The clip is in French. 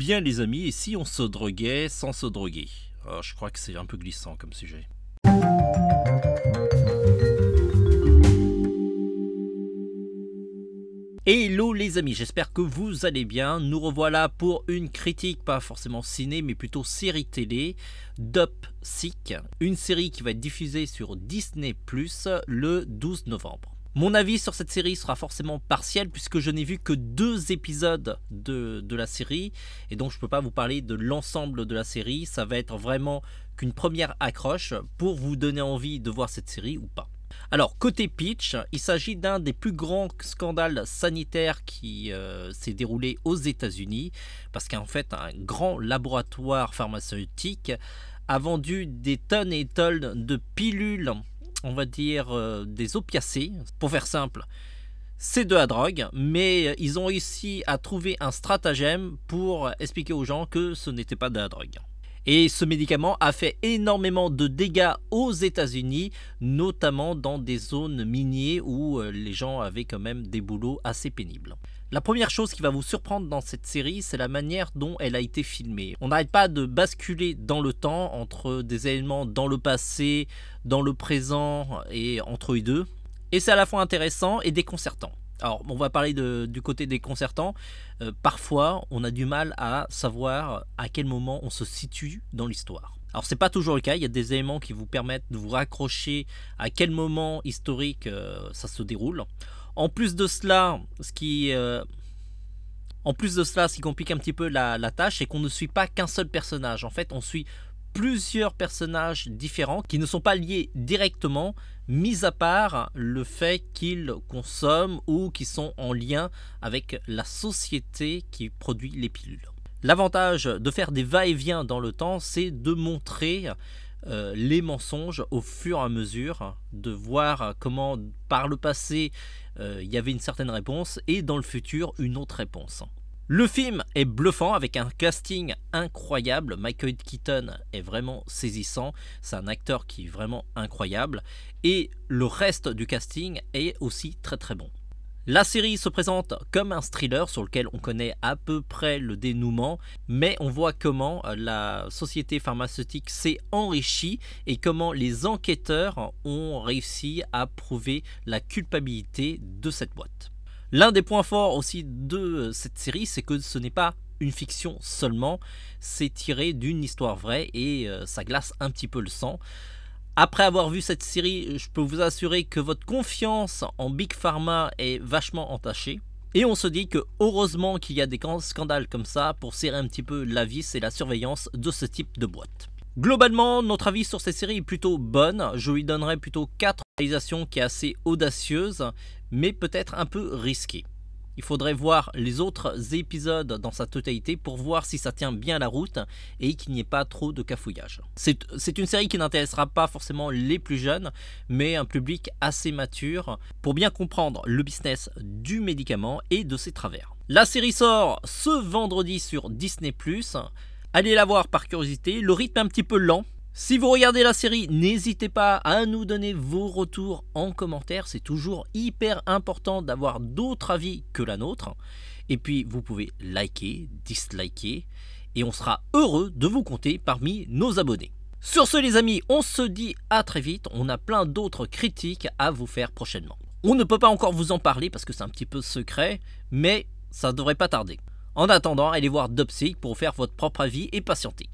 bien les amis et si on se droguait sans se droguer ah, Je crois que c'est un peu glissant comme sujet. Hello les amis, j'espère que vous allez bien. Nous revoilà pour une critique, pas forcément ciné, mais plutôt série télé, Dop Sick, une série qui va être diffusée sur Disney Plus le 12 novembre. Mon avis sur cette série sera forcément partiel puisque je n'ai vu que deux épisodes de, la série et donc je ne peux pas vous parler de l'ensemble de la série. Ça va être vraiment qu'une première accroche pour vous donner envie de voir cette série ou pas. Alors côté pitch, il s'agit d'un des plus grands scandales sanitaires qui euh, s'est déroulé aux États-Unis parce qu'en fait un grand laboratoire pharmaceutique a vendu des tonnes et tonnes de pilules on va dire, euh, des opiacés, pour faire simple. C'est de la drogue, mais ils ont réussi à trouver un stratagème pour expliquer aux gens que ce n'était pas de la drogue. Et ce médicament a fait énormément de dégâts aux États-Unis, notamment dans des zones minières où euh, les gens avaient quand même des boulots assez pénibles. La première chose qui va vous surprendre dans cette série, c'est la manière dont elle a été filmée. On n'arrête pas de basculer dans le temps entre des éléments dans le passé, dans le présent et entre eux deux. Et c'est à la fois intéressant et déconcertant. Alors, on va parler du côté des concertants. Euh, parfois, on a du mal à savoir à quel moment on se situe dans l'histoire. Alors, c'est pas toujours le cas. Il y a des éléments qui vous permettent de vous raccrocher à quel moment historique euh, ça se déroule. En plus de cela, ce qui euh, en plus de cela, ce qui complique un petit peu la, la tâche, c'est qu'on ne suit pas qu'un seul personnage. En fait, on suit plusieurs personnages différents qui ne sont pas liés directement, mis à part le fait qu'ils consomment ou qui sont en lien avec la société qui produit les pilules. L'avantage de faire des va-et-vient dans le temps, c'est de montrer euh, les mensonges au fur et à mesure, de voir comment par le passé euh, il y avait une certaine réponse et dans le futur une autre réponse. Le film est bluffant avec un casting incroyable. Michael Keaton est vraiment saisissant. C'est un acteur qui est vraiment incroyable. Et le reste du casting est aussi très très bon. La série se présente comme un thriller sur lequel on connaît à peu près le dénouement, mais on voit comment euh, la société pharmaceutique s'est enrichie et comment les enquêteurs ont réussi à prouver la culpabilité de cette boîte. L'un des points forts aussi de cette série, c'est que ce n'est pas une fiction seulement, c'est tiré d'une histoire vraie et euh, ça glace un petit peu le sang. Après avoir vu cette série, je peux vous assurer que votre confiance en Big Pharma est vachement entachée. Et on se dit que heureusement qu'il y a des scandales comme ça pour serrer un petit peu la vis et la surveillance de ce type de boîte. Globalement, notre avis sur cette série est plutôt bonne. Je lui donnerais plutôt 4 réalisations qui est assez audacieuse, mais peut-être un peu risquée. Il faudrait voir les autres épisodes dans sa totalité pour voir si ça tient bien la route et qu'il n'y ait pas trop de cafouillage. C'est une série qui n'intéressera pas forcément les plus jeunes, mais un public assez mature pour bien comprendre le business du médicament et de ses travers. La série sort ce vendredi sur Disney ⁇ Allez la voir par curiosité, le rythme est un petit peu lent. Si vous regardez la série, n'hésitez pas à nous donner vos retours en commentaire, c'est toujours hyper important d'avoir d'autres avis que la nôtre. Et puis vous pouvez liker, disliker, et on sera heureux de vous compter parmi nos abonnés. Sur ce les amis, on se dit à très vite, on a plein d'autres critiques à vous faire prochainement. On ne peut pas encore vous en parler parce que c'est un petit peu secret, mais ça ne devrait pas tarder. En attendant, allez voir Dopsic pour faire votre propre avis et patienter.